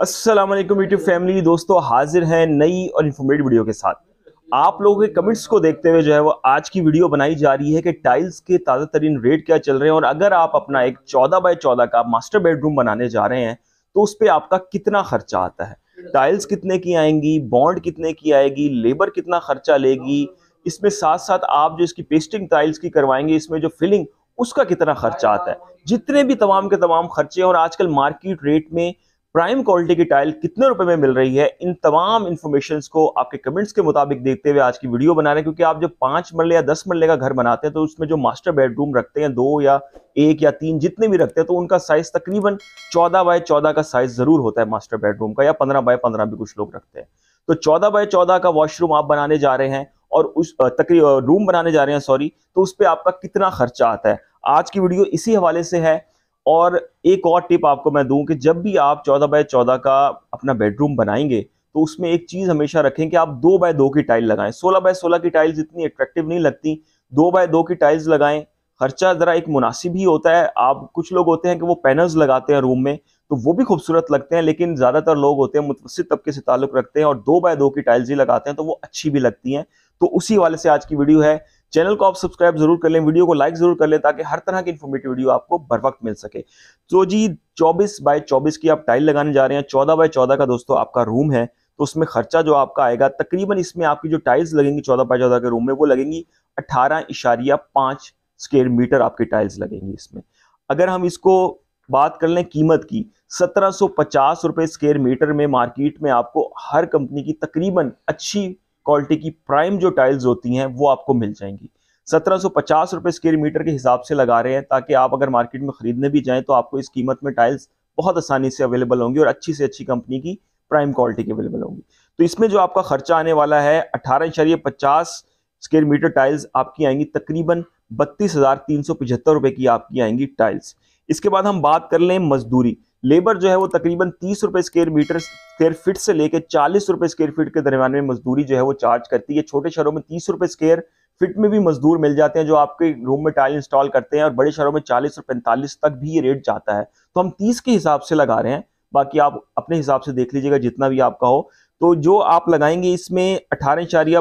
अस्सलाम वालेकुम YouTube family दोस्तों हाजिर हैं नई और इन्फॉर्मेटिव वीडियो के साथ आप लोगों के कमेंट्स को देखते हुए जो है वो आज की वीडियो बनाई जा रही है कि टाइल्स के ताज़ा तरीन रेट क्या चल रहे हैं और अगर आप अपना एक चौदह बाय चौदह का मास्टर बेडरूम बनाने जा रहे हैं तो उस पर आपका कितना खर्चा आता है टाइल्स कितने की आएंगी बॉन्ड कितने की आएगी लेबर कितना खर्चा लेगी इसमें साथ साथ आप जो इसकी पेस्टिंग टाइल्स की करवाएंगे इसमें जो फिलिंग उसका कितना खर्चा आता है जितने भी तमाम के तमाम खर्चे और आजकल मार्केट रेट में प्राइम क्वालिटी की टाइल कितने रुपए में मिल रही है इन तमाम इन्फॉर्मेशन को आपके कमेंट्स के मुताबिक देखते हुए आज की वीडियो बना रहे हैं क्योंकि आप जब पांच मरले या दस मरले का घर बनाते हैं तो उसमें जो मास्टर बेडरूम रखते हैं दो या एक या तीन जितने भी रखते हैं तो उनका साइज तकरीबन चौदह बाय चौदह का साइज जरूर होता है मास्टर बेडरूम का या पंद्रह बाय पंद्रह भी कुछ लोग रखते हैं तो चौदह बाय चौदह का वॉशरूम आप बनाने जा रहे हैं और उस तक रूम बनाने जा रहे हैं सॉरी तो उस पर आपका कितना खर्चा आता है आज की वीडियो इसी हवाले से है और एक और टिप आपको मैं दूं कि जब भी आप चौदह बाय चौदह का अपना बेडरूम बनाएंगे तो उसमें एक चीज़ हमेशा रखें कि आप दो बाय दो की टाइल लगाएं सोलह बाय सोलह की टाइल्स इतनी अट्रैक्टिव नहीं लगती दो बाय दो की टाइल्स लगाएं खर्चा ज़रा एक मुनासिब ही होता है आप कुछ लोग होते हैं कि वो पैनल्स लगाते हैं रूम में तो वो भी खूबसूरत लगते हैं लेकिन ज़्यादातर लोग होते हैं मुतवसर तबके से ताल्लुक़ रखते हैं और दो बाय दो की टाइल्स ही लगाते हैं तो वो अच्छी भी लगती हैं तो उसी वाले से आज की वीडियो है चैनल को आप सब्सक्राइब जरूर कर लें वीडियो को लाइक जरूर कर लें ताकि हर तरह की इन्फॉर्मेटिव वीडियो आपको बर वक्त मिल सके तो जी 24 बाय 24 की आप टाइल लगाने जा रहे हैं 14 बाय 14 का दोस्तों आपका रूम है तो उसमें खर्चा जो आपका आएगा तकरीबन इसमें आपकी जो टाइल्स लगेंगी चौदह बाय चौदह के रूम में वो लगेंगी अट्ठारह इशारिया पांच स्क्वेयर मीटर आपकी टाइल्स लगेंगी इसमें अगर हम इसको बात कर लें कीमत की सत्रह सौ पचास रुपए स्क्वेयर मीटर में मार्केट में आपको हर कंपनी की तकरीबन अच्छी क्वालिटी की प्राइम जो टाइल्स होती हैं वो आपको मिल जाएंगी सत्रह सौ पचास रुपये स्क्वेयर मीटर के हिसाब से लगा रहे हैं ताकि आप अगर मार्केट में खरीदने भी जाएं तो आपको इस कीमत में टाइल्स बहुत आसानी से अवेलेबल होंगी और अच्छी से अच्छी कंपनी की प्राइम क्वालिटी की अवेलेबल होंगी तो इसमें जो आपका खर्चा आने वाला है अठारह इशारे पचास स्क्वेयर मीटर टाइल्स आपकी आएंगी तकरीबन बत्तीस हज़ार तीन सौ पिछहत्तर रुपए की आपकी आएंगी टाइल्स इसके बाद हम बात कर लें मजदूरी लेबर जो है वो तकरीबन तीस रुपए स्क्वेयर मीटर स्केयर फीट से लेकर चालीस रुपए स्क्वेयर फीट के दरमियान में मजदूरी जो है वो चार्ज करती है छोटे शहरों में तीस रुपए स्क्वेयर फिट में भी मजदूर मिल जाते हैं जो आपके रूम में टाइल इंस्टॉल करते हैं और बड़े शहरों में चालीस और पैंतालीस तक भी ये रेट जाता है तो हम तीस के हिसाब से लगा रहे हैं बाकी आप अपने हिसाब से देख लीजिएगा जितना भी आपका हो तो जो आप लगाएंगे इसमें अठारह इशारिया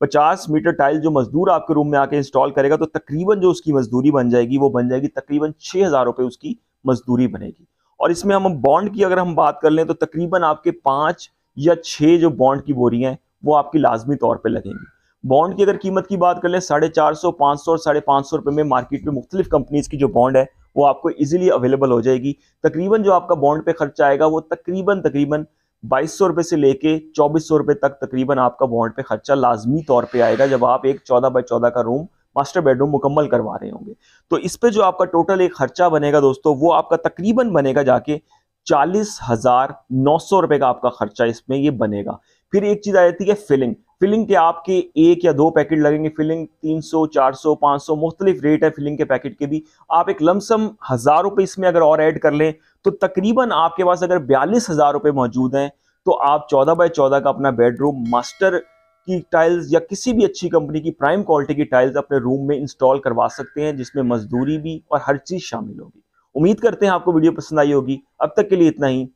पचास मीटर टाइल जो मजदूर आपके रूम में आके इंस्टॉल करेगा तो तकरीबन जो उसकी मजदूरी बन जाएगी वो बन जाएगी तकरीबन छः हज़ार रुपये उसकी मजदूरी बनेगी और इसमें हम बॉन्ड की अगर हम बात कर लें तो तकरीबन आपके पाँच या छः जो बॉन्ड की बोरियाँ हैं वो आपकी लाजमी तौर पर लगेंगी बॉन्ड की अगर कीमत की बात कर लें साढ़े चार सौ पाँच सौ और साढ़े पाँच सौ रुपये में मार्केट में मुख्तलिफ कंपनीज़ की जो बॉन्ड है वो आपको इजीली अवेलेबल हो जाएगी तकरीबन जो आपका बॉन्ड पे खर्चा आएगा वो तकरीबन तकरीबन बाईस सौ रुपये से लेके चौबीस सौ रुपये तक तकरीबन आपका बॉन्ड पे खर्चा लाजमी तौर पर आएगा जब आप एक चौदह बाई चौदह का रूम मास्टर बेडरूम मुकम्मल करवा रहे होंगे तो इस पर जो आपका टोटल एक खर्चा बनेगा दोस्तों वो आपका तकरीबन बनेगा जाके चालीस हजार नौ सौ रुपए का आपका खर्चा इसमें ये बनेगा फिर एक चीज आ जाती है फिलिंग फिलिंग के आपके एक या दो पैकेट लगेंगे फिलिंग 300, 400, 500 मुख्तलिफ रेट है फिलिंग के पैकेट के भी आप एक लमसम हज़ार रुपए इसमें अगर और ऐड कर लें तो तकरीबन आपके पास अगर बयालीस हज़ार रुपए मौजूद हैं तो आप चौदह बाय चौदह का अपना बेडरूम मास्टर की टाइल्स या किसी भी अच्छी कंपनी की प्राइम क्वालिटी की टाइल्स अपने रूम में इंस्टॉल करवा सकते हैं जिसमें मजदूरी भी और हर चीज़ शामिल होगी उम्मीद करते हैं आपको वीडियो पसंद आई होगी अब तक के लिए इतना ही